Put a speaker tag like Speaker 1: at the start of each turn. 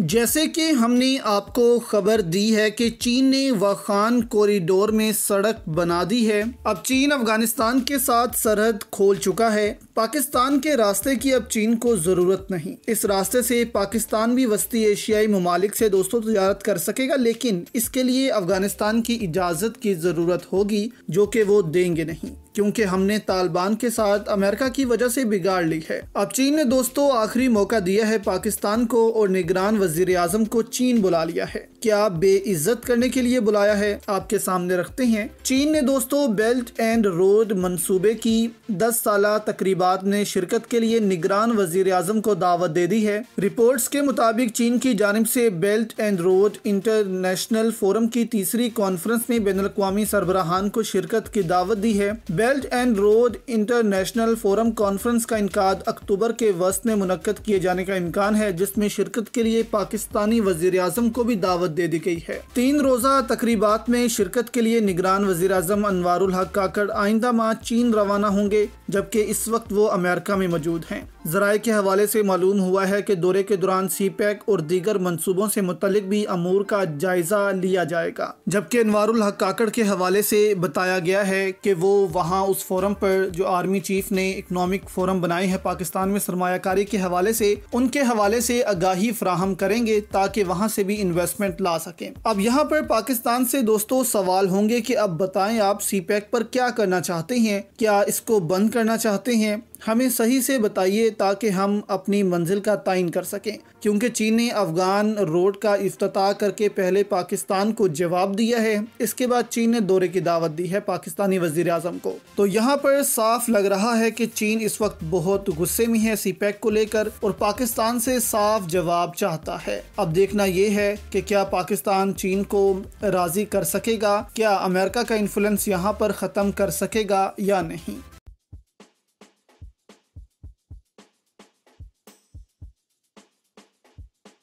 Speaker 1: जैसे कि हमने आपको खबर दी है कि चीन ने वखान कॉरिडोर में सड़क बना दी है अब चीन अफगानिस्तान के साथ सरहद खोल चुका है पाकिस्तान के रास्ते की अब चीन को ज़रूरत नहीं इस रास्ते से पाकिस्तान भी वस्ती एशियाई ममालिक से दोस्तों तजारत कर सकेगा लेकिन इसके लिए अफगानिस्तान की इजाज़त की ज़रूरत होगी जो कि वो देंगे नहीं क्योंकि हमने तालिबान के साथ अमेरिका की वजह से बिगाड़ ली है अब चीन ने दोस्तों आखिरी मौका दिया है पाकिस्तान को और निगरान वजीर अजम को चीन बुला लिया है क्या बेइज्जत करने के लिए बुलाया है आपके सामने रखते हैं चीन ने दोस्तों बेल्ट एंड रोड मंसूबे की दस साल तकरीबा में शिरकत के लिए निगरान वजीर आजम को दावत दे दी है रिपोर्ट के मुताबिक चीन की जानब से belt and road international forum की तीसरी कॉन्फ्रेंस में बैन अवी सरबराहान को शिरकत की दावत दी है belt and road international forum conference का इनका अक्टूबर के वस्त में मुनद किए जाने का इम्कान है जिसमें शिरकत के लिए पाकिस्तानी वजीर अजम को भी दावत दे दी गई है तीन रोजा तकरीबात में शिरकत के लिए निगरान वजी अजम अनवारुल हक काकड़ आइंदा माह चीन रवाना होंगे जबकि इस वक्त वो अमेरिका में मौजूद हैं जराये के हवाले से मालूम हुआ है कि दौरे के दौरान सी पैक और दीगर मनसूबों से मुतलिक भी अमूर का जायज़ा लिया जाएगा जबकि अनवारुल हक काकड़ के हवाले से बताया गया है कि वो वहाँ उस फोरम पर जो आर्मी चीफ ने इकनॉमिक फोरम बनाई है पाकिस्तान में सरमाकारी के हवाले से उनके हवाले से आगाही फ्राहम करेंगे ताकि वहाँ से भी इन्वेस्टमेंट ला सकें अब यहाँ पर पाकिस्तान से दोस्तों सवाल होंगे कि अब बताएं आप सी पैक पर क्या करना चाहते हैं क्या इसको बंद करना चाहते हैं हमें सही से बताइए ताकि हम अपनी मंजिल का तयन कर सकें क्योंकि चीन ने अफगान रोड का अफ्ताह करके पहले पाकिस्तान को जवाब दिया है इसके बाद चीन ने दौरे की दावत दी है पाकिस्तानी वजीर अजम को तो यहाँ पर साफ लग रहा है कि चीन इस वक्त बहुत गुस्से में है सी पैक को लेकर और पाकिस्तान से साफ जवाब चाहता है अब देखना यह है कि क्या पाकिस्तान चीन को राजी कर सकेगा क्या अमेरिका का इन्फ्लुएंस यहाँ पर ख़त्म कर सकेगा या नहीं